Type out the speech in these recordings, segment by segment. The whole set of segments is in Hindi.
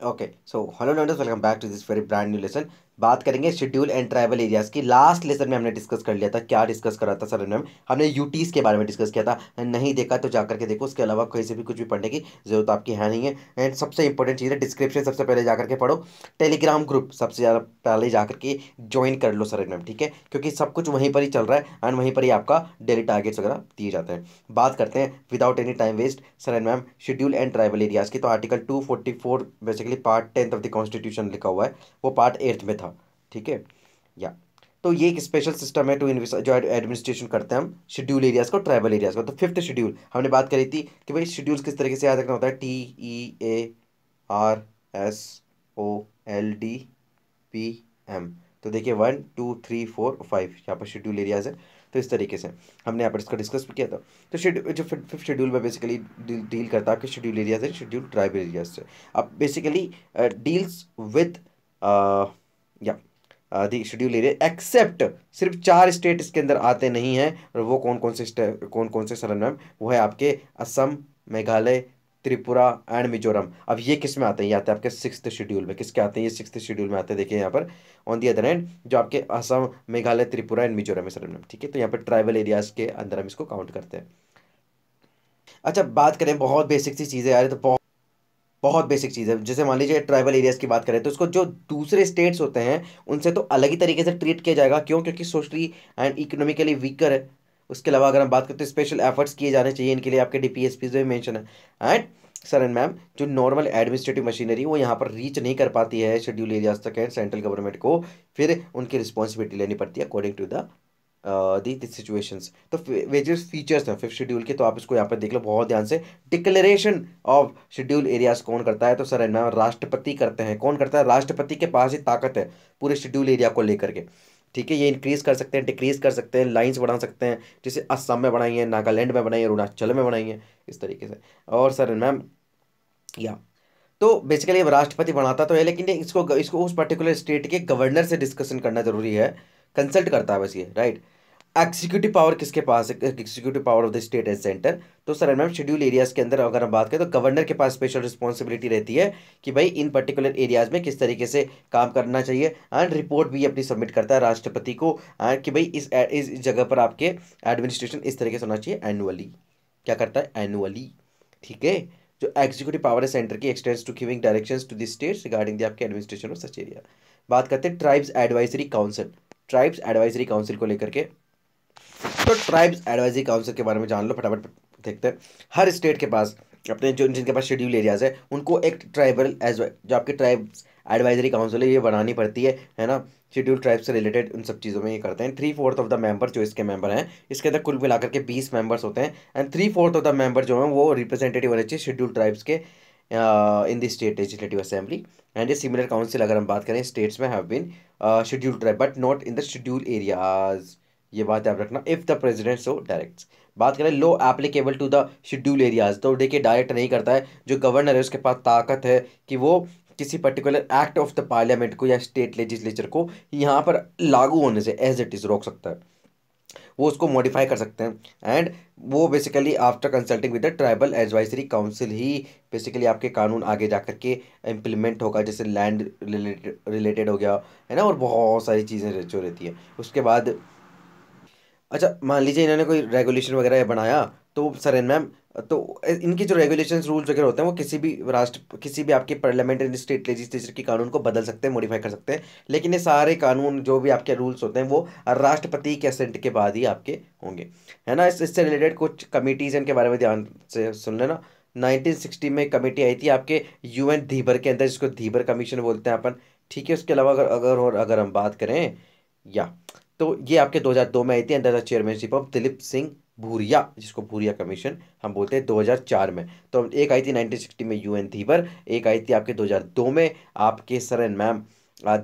okay so hello learners welcome back to this very brand new lesson बात करेंगे शेड्यूल एंड ट्राइबल एरियाज़ की लास्ट लेसन में हमने डिस्कस कर लिया था क्या डिस्कस करा था सर मैम हमने यूटीज़ के बारे में डिस्कस किया था नहीं देखा तो जाकर के देखो उसके अलावा कहीं से भी कुछ भी पढ़ने की जरूरत आपकी है नहीं है एंड सबसे इंपॉर्टेंट चीज़ है डिस्क्रिप्शन सबसे पहले जाकर के पढ़ो टेलीग्राम ग्रुप सबसे ज़्यादा पहले जाकर के ज्वाइन कर लो सर मैम ठीक है क्योंकि सब कुछ वहीं पर ही चल रहा है एंड वहीं पर ही आपका डेली टारगेट्स वगैरह दिए जाते हैं बात करते हैं without any time waste sir ma'am schedule and tribal areas की तो article two basically part tenth of the constitution लिखा हुआ है वो पार्ट एट्थ में था ठीक है या तो ये एक स्पेशल सिस्टम है टू जो एडमिनिस्ट्रेशन करते हैं हम शेड्यूल एरियाज़ को ट्राइबल एरियाज़ को तो फिफ्थ शेड्यूल हमने बात करी थी कि भाई शेड्यूल किस तरीके से याद रखना होता है T E A R S O L D P M तो देखिए one two three four five यहाँ पर शेड्यूल एरियाज़ है तो इस तरीके से हमने यहाँ पर इसका डिस्कस भी किया था तो शेड्यूल जो फिफ्थ शेड्यूल में बेसिकली डील, डील करता है कि शेड्यूल एरियाज है शेड्यूल ट्राइबल एरियाज से अब बेसिकली डील्स विद या दी शेड्यूल एरिया एक्सेप्ट सिर्फ चार स्टेट इसके अंदर आते नहीं हैं और वो कौन कौन से कौन कौन से सर मैम वो है आपके असम मेघालय त्रिपुरा एंड मिजोरम अब ये किस में आते हैं ये आते हैं आपके सिक्स शेड्यूल में किसके आते हैं ये सिक्स शेड्यूल में आते हैं देखिए यहाँ पर ऑन दी अदर एंड जो आपके असम मेघालय त्रिपुरा एंड मिजोरम है सरल मैम ठीक है तो यहाँ पर ट्राइबल एरियाज़ के अंदर हम इसको काउंट करते हैं अच्छा बात करें बहुत बेसिक सी चीज़ें आ रही तो बहुत बहुत बेसिक चीज़ है जैसे मान लीजिए ट्राइबल एरियाज़ की बात करें तो उसको जो दूसरे स्टेट्स होते हैं उनसे तो अलग ही तरीके से ट्रीट किया जाएगा क्यों क्योंकि सोशली एंड इकोनॉमिकली वीकर है उसके अलावा अगर हम बात करते हैं स्पेशल एफर्ट्स किए जाने चाहिए इनके लिए आपके डी पी एस पी भी मैंशन है एंड सर एंड मैम जो नॉर्मल एडमिनिस्ट्रेटिव मशीनरी वो यहाँ पर रीच नहीं कर पाती है शेड्यूल एरियाज तक एंड सेंट्रल गवर्नमेंट को फिर उनकी रिस्पॉन्सिबिलिटी लेनी पड़ती है according to the the uh, situations तो वेजेस फीचर्स हैं फिफ्थ शेड्यूल के तो आप इसको यहाँ पर देख लो बहुत ध्यान से डिक्लेरेशन ऑफ शेड्यूल एरियाज कौन करता है तो सर ना राष्ट्रपति करते हैं कौन करता है राष्ट्रपति के पास ही ताकत है पूरे शेड्यूल एरिया को लेकर के ठीक है ये इंक्रीज़ कर सकते हैं डिक्रीज़ कर सकते हैं लाइंस बढ़ा सकते हैं जैसे असम में बनाई है नागालैंड में बनाई है अरुणाचल में बनाई है इस तरीके से और सर मैम या तो बेसिकली अब राष्ट्रपति बनाता तो है लेकिन इसको इसको उस पर्टिकुलर स्टेट के गवर्नर से डिस्कशन करना ज़रूरी है कंसल्ट करता है बस ये राइट एक्सिक्यूटिव पावर किसके पास है executive power of the state as centre तो सर मैम शेड्यूल एरियाज के अंदर अगर हम बात करें तो गवर्नर के पास स्पेशल रिस्पॉन्सिबिलिटी रहती है कि भाई इन पर्टिकुलर एरियाज में किस तरीके से काम करना चाहिए एंड रिपोर्ट भी अपनी सबमिट करता है राष्ट्रपति को एंड कि भाई इस इस जगह पर आपके एडमिनिस्ट्रेशन इस तरीके से होना चाहिए एनुअली क्या करता है एनुअली ठीक है जो एग्जीक्यूटिव पावर है सेंटर की extends to giving direction to the states regarding the आपके एडमिनिस्ट्रेशन ऑफ सच एरिया बात करते हैं tribes advisory council tribes advisory council को लेकर के तो ट्राइब्स एडवाइजरी काउंसिल के बारे में जान लो फटाफट देखते हैं हर स्टेट के पास अपने जो जिनके पास शेड्यूल एरियाज है उनको एक ट्राइबल एज जो आपके ट्राइब्स एडवाइजरी काउंसिल है ये बनानी पड़ती है है ना शेड्यूल ट्राइब से रिलेटेड उन सब चीज़ों में ये करते हैं three fourth of the member जो इसके मेंबर हैं इसके अंदर कुल मिलाकर के बीस मेंबर्स होते हैं and three fourth of the member जो हैं वो रिप्रेजेंटेटिव होने चाहिए शेड्यूल ट्राइब्स के in the state legislative assembly and a similar council अगर हम बात करें स्टेट्स में have been schedule tribe but not in the schedule areas ये बात याद रखना if the president so direct बात करें लो applicable to the schedule areas तो देखिए डायरेक्ट नहीं करता है जो गवर्नर है उसके पास ताकत है कि वो किसी particular act of the parliament को या स्टेट लेजिस्लेचर को यहाँ पर लागू होने से एज इट इज़ रोक सकता है वो उसको मॉडिफाई कर सकते हैं एंड वो basically after consulting with the tribal advisory council ही बेसिकली आपके कानून आगे जा कर के इम्प्लीमेंट होगा जैसे लैंड रिलेटेड हो गया है ना और बहुत सारी चीज़ें जो रहती है उसके बाद अच्छा मान लीजिए इन्होंने कोई रेगुलेशन वगैरह बनाया तो सरेन मैम तो इनकी जो रेगुलेशन रूल्स वगैरह होते हैं वो किसी भी राष्ट्र किसी भी आपके पार्लियामेंट एंड स्टेट लेजिस्लेचर के कानून को बदल सकते हैं मॉडिफाई कर सकते हैं लेकिन ये सारे कानून जो भी आपके रूल्स होते हैं वो राष्ट्रपति के असेंट के बाद ही आपके होंगे है ना इस इससे रिलेटेड कुछ कमेटीज़ इनके बारे में ध्यान से सुन लेना 1960 में कमेटी आई थी आपके यूएन धीबर के अंदर जिसको धीबर कमीशन बोलते हैं अपन ठीक है उसके अलावा अगर अगर और अगर हम बात करें या तो ये आपके 2002 में आई थी under the chairmanship of Dilip Singh Bhuria जिसको भूरिया कमीशन हम बोलते हैं 2004 में तो एक आई थी 1960 में यू एन पर एक आई थी आपके 2002 में आपके sir and ma'am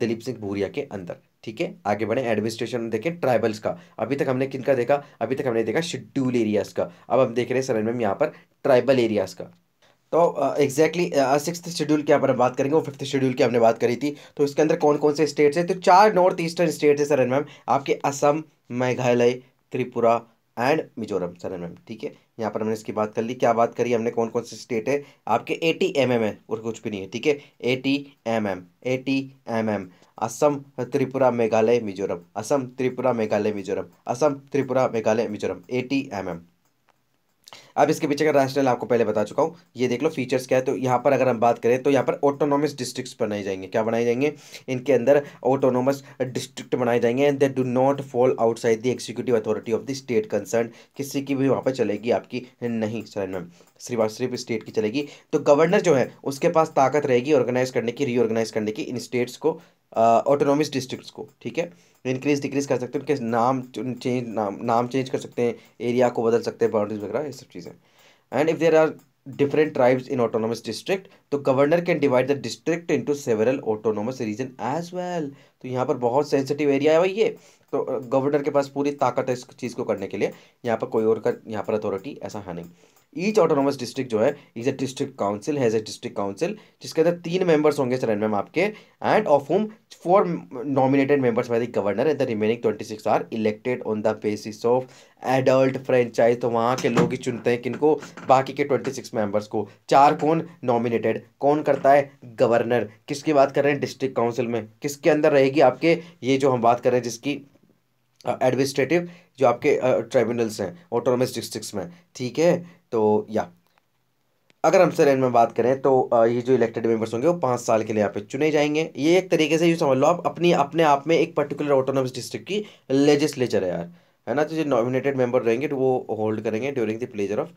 Dilip Singh Bhuria के अंदर ठीक है आगे बढ़े एडमिनिस्ट्रेशन में देखें ट्राइबल्स का अभी तक हमने किन का देखा अभी तक हमने देखा शेड्यूल एरियाज़ का अब हम देख रहे हैं सर एंड मैम यहाँ पर ट्राइबल एरियाज़ का तो एग्जैक्टली सिक्स शेड्यूल की पर बात करेंगे वो फिफ्थ शेड्यूल की हमने बात करी थी तो इसके अंदर कौन कौन से स्टेट्स हैं तो चार नॉर्थ ईस्टर्न स्टेट्स हैं सर मैम आपके Assam Meghalaya Tripura and Mizoram sir ma'am ठीक है यहाँ पर हमने इसकी बात कर ली क्या बात करी हमने कौन कौन से स्टेट है आपके ए टी एम एम है और कुछ भी नहीं है ठीक है A T M M A T M M Assam Tripura Meghalaya Mizoram Assam Tripura Meghalaya Mizoram Assam Tripura Meghalaya Mizoram A T M M अब इसके पीछे का राशनल आपको पहले बता चुका हूँ ये देख लो फीचर्स क्या है तो यहाँ पर अगर हम बात करें तो यहाँ पर ऑटोनोमस डिस्ट्रिक्ट्स बनाए जाएंगे क्या बनाए जाएंगे इनके अंदर ऑटोनोमस डिस्ट्रिक्ट बनाए जाएंगे and they do not fall outside the executive authority of the state concern किसी की भी वहाँ पर चलेगी आपकी नहीं सर मैम सिर्फ सिर्फ स्टेट की चलेगी तो गवर्नर जो है उसके पास ताकत रहेगी ऑर्गेनाइज करने की रीऑर्गेनाइज करने की इन स्टेट्स को ऑटोनॉमस डिस्ट्रिक्ट्स को ठीक है इंक्रीज डिक्रीज कर सकते हैं उनके नाम चेंज नाम नाम चेंज कर सकते हैं एरिया को बदल सकते हैं बाउंड्रीज वगैरह ये सब चीज़ें and if there are different tribes in autonomous district तो governor can divide the district into several autonomous region as well तो यहाँ पर बहुत सेंसिटिव एरिया है भाई ये तो गवर्नर uh, के पास पूरी ताकत है इस चीज़ को करने के लिए यहाँ पर कोई और का यहाँ पर अथॉरिटी ऐसा है नहीं ईच ऑटोनोमस डिस्ट्रिक्ट जो है is a district council has a district council जिसके अंदर तीन मेंबर्स होंगे सरन मैम आपके and of whom four nominated members by the governor and the remaining twenty six are elected on the basis of adult franchise तो वहाँ के लोग ही चुनते हैं किनको बाकी के ट्वेंटी सिक्स मेंबर्स को चार कौन नॉमिनेटेड कौन करता है गवर्नर किसकी बात कर रहे हैं डिस्ट्रिक्ट काउंसिल में किसके अंदर रहेगी आपके ये जो हम बात कर रहे हैं जिसकी एडमिनिस्ट्रेटिव जो आपके ट्राइब्यूनल्स हैं ऑटोनोमस डिस्ट्रिक्ट्स में ठीक है तो या अगर हमसे सर में बात करें तो ये जो इलेक्टेड मेंबर्स होंगे वो पाँच साल के लिए यहाँ पे चुने जाएंगे ये एक तरीके से यू समझ लो आप अपनी अपने आप में एक पर्टिकुलर ऑटोनॉमस डिस्ट्रिक्ट की लेजिस्लेचर है यार है ना तो जो नॉमिनेटेड मेंबर रहेंगे तो वो होल्ड करेंगे during the pleasure of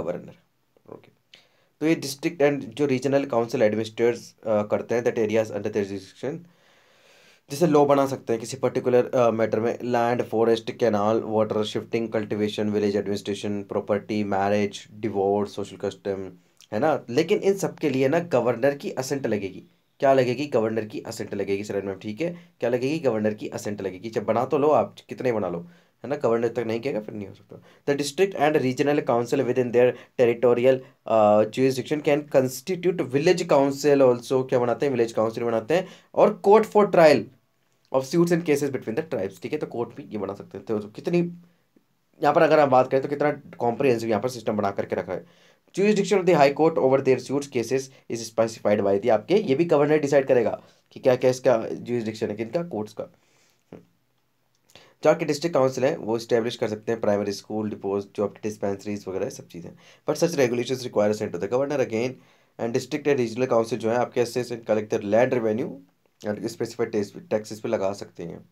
governor okay तो ये डिस्ट्रिक्ट एंड जो रीजनल काउंसिल एडमिनिस्ट्रेटर्स करते हैं दैट एरियाज अंडर द जिसे लॉ बना सकते हैं किसी पर्टिकुलर मैटर uh, में land forest canal water shifting cultivation village administration property marriage divorce social custom है ना लेकिन इन सब के लिए ना गवर्नर की असेंट लगेगी क्या लगेगी गवर्नर की असेंट लगेगी सर मैम ठीक है क्या लगेगी गवर्नर की असेंट लगेगी जब बना तो लो आप कितने बना लो है ना गवर्नर तक नहीं कहेगा फिर नहीं हो सकता the district and regional council within their territorial jurisdiction can constitute village council also क्या बनाते हैं विलेज काउंसिल बनाते हैं और court for trial of suits and cases between the tribes ठीक है तो कोर्ट भी ये बना सकते हैं तो कितनी यहाँ पर अगर हम बात करें तो कितना कॉम्प्रिहेंसिव यहाँ पर सिस्टम बना करके रखा है jurisdiction of the high court over their suits cases is specified by the आपके ये भी गवर्नर डिसाइड करेगा कि क्या क्या इसका ज्यूरिस्डिक्शन है किनका कोर्ट्स का जो आपके डिस्ट्रिक्ट काउंसिल है वो स्टैब्लिश कर सकते हैं प्राइमरी स्कूल डिपोज जो आपकी डिस्पेंसरीज वगैरह सब चीज़ें but such regulation require centre the governor again and district and regional council जो है आपके as and collector land revenue और स्पेसिफाइड टैक्सेस पे लगा सकते हैं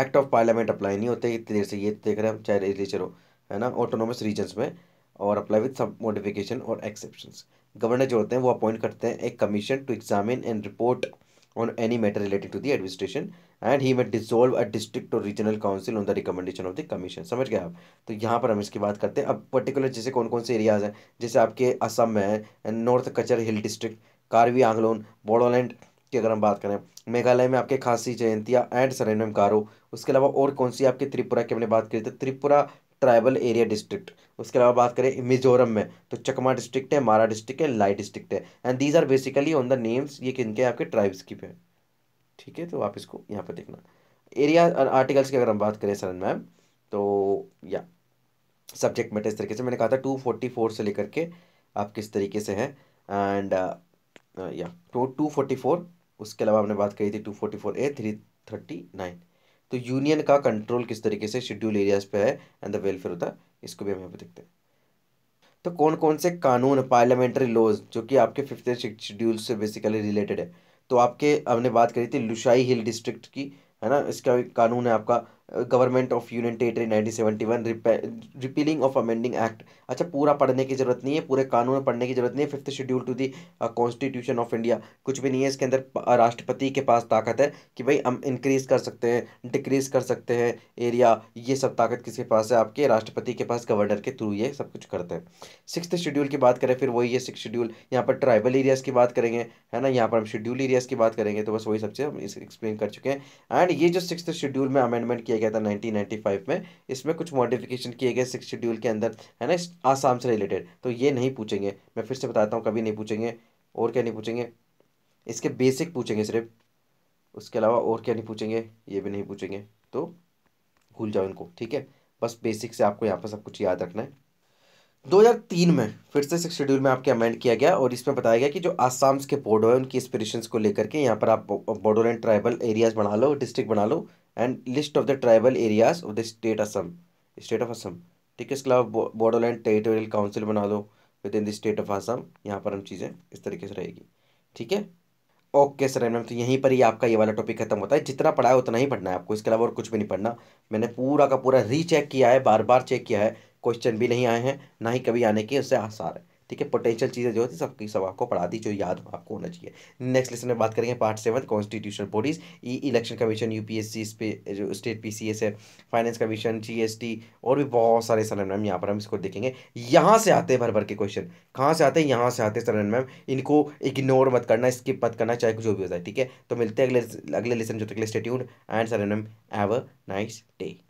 एक्ट ऑफ पार्लियामेंट अप्लाई नहीं होते इतनी देर से ये देख रहे हैं हम चाहे लेजिस्लेचर हो है ना ऑटोनोमस रीजन्स में और अप्लाई विथ सब मोडिफिकेशन और एक्सेप्शन गवर्नर जो होते हैं वो अपॉइंट करते हैं एक commission to examine and report on any matter related to the administration and he may dissolve a district और regional council on the recommendation of the commission समझ गए आप तो यहाँ पर हम इसकी बात करते हैं अब पर्टिकुलर जैसे कौन कौन से एरियाज हैं जैसे आपके असम में north Cachar hill district Karbi Anglong Bodoland की अगर हम बात करें मेघालय में आपके खांसी जयंतिया एंड सरेनम कारो उसके अलावा और कौन सी आपके त्रिपुरा की हमने बात करी तो त्रिपुरा ट्राइबल एरिया डिस्ट्रिक्ट उसके अलावा बात करें मिजोरम में तो चकमा डिस्ट्रिक्ट है मारा डिस्ट्रिक्ट है लाई डिस्ट्रिक्ट है and these are basically on the names ये किनके आपके ट्राइब्स की पे ठीक है तो आप इसको यहाँ पर देखना एरिया आर्टिकल्स की अगर हम बात करें सरन मैम तो या सब्जेक्ट मैटर इस तरीके से मैंने कहा था टू फोर्टी फोर से लेकर के आप किस तरीके से हैं एंड uh, या टू टू फोर्टी फोर उसके अलावा हमने बात करी थी two forty four A three thirty nine तो यूनियन का कंट्रोल किस तरीके से शेड्यूल एरियाज पे है एंड द वेलफेयर होता है इसको भी हम यहाँ पे देखते हैं तो कौन कौन से कानून पार्लियामेंट्री लॉज जो कि आपके फिफ्थ शेड्यूल से बेसिकली रिलेटेड है तो आपके हमने बात करी थी लुशाई हिल डिस्ट्रिक्ट की है ना इसका कानून है आपका government of union territory nineteen seventy one repealing of amending act अच्छा पूरा पढ़ने की जरूरत नहीं है पूरे कानून में पढ़ने की जरूरत नहीं है fifth schedule to the constitution of India कुछ भी नहीं है इसके अंदर uh, राष्ट्रपति के पास ताकत है कि भाई हम इंक्रीज कर सकते हैं डिक्रीज कर सकते हैं एरिया ये सब ताकत किसके पास है आपके राष्ट्रपति के पास गवर्नर के थ्रू ये सब कुछ करते हैं सिक्स शेड्यूल की बात करें फिर वही है सिक्स शेड्यूल यहाँ पर ट्राइबल एरियाज़ की बात करेंगे है ना यहाँ पर हम शेड्यूल एरियाज़ की बात करेंगे तो बस वही सबसे हम एक्सप्लेन कर चुके हैं एंड ये जो सिक्स शेड्यूल में अमेंडमेंट किया गया था 1995 में इसमें कुछ मॉडिफिकेशन किए गए सिक्स शेड्यूल के अंदर है ना आसाम से रिलेटेड तो ये नहीं पूछेंगे मैं फिर से बताता हूँ कभी नहीं पूछेंगे और क्या नहीं पूछेंगे इसके बेसिक पूछेंगे सिर्फ उसके अलावा और क्या नहीं पूछेंगे ये भी नहीं पूछेंगे तो भूल जाओ इनको ठीक है बस बेसिक से आपको यहाँ पर सब कुछ याद रखना है 2003 में फिर से सिक्स शेड्यूल में आपके अमेंड किया गया और इसमें बताया गया कि जो आसाम्स के बोडो है उनकी एस्पिरेशंस को लेकर के यहाँ पर आप बॉडोलैंड ट्राइबल एरियाज बना लो डिस्ट्रिक्ट बना लो and list of the tribal areas of the state Assam state of Assam ठीक है इसके अलावा बॉर्डरलैंड टेरिटोरियल काउंसिल बना दो within the state of Assam यहाँ पर हम चीज़ें इस तरीके से रहेगी ठीक है ओके सर मैम तो यहीं पर ही आपका ये वाला टॉपिक खत्म होता है जितना पढ़ा है उतना ही पढ़ना है आपको इसके अलावा और कुछ भी नहीं पढ़ना मैंने पूरा का पूरा रीचेक किया है बार बार चेक किया है क्वेश्चन भी नहीं आए हैं ना ही कभी आने के उससे आसार है ठीक है पोटेंशियल चीज़ें जो होती सबकी सब आपको पढ़ा दी जो याद आपको होना चाहिए नेक्स्ट लेसन में बात करेंगे पार्ट सेवन कॉन्स्टिट्यूशनल बॉडीज़ ई election commission U P S C जो स्टेट पी सी एस है finance commission G S T और भी बहुत सारे सर मैम यहाँ पर हम इसको देखेंगे यहाँ से आते हैं भर भर के क्वेश्चन कहाँ से आते हैं यहाँ से आते हैं सर मैम इनको इग्नोर मत करना स्किप मत करना चाहे कुछ जो भी हो जाए ठीक है तो मिलते हैं अगले अगले लेसन जो तक स्टेट्यूड and sir ma'am have a nice day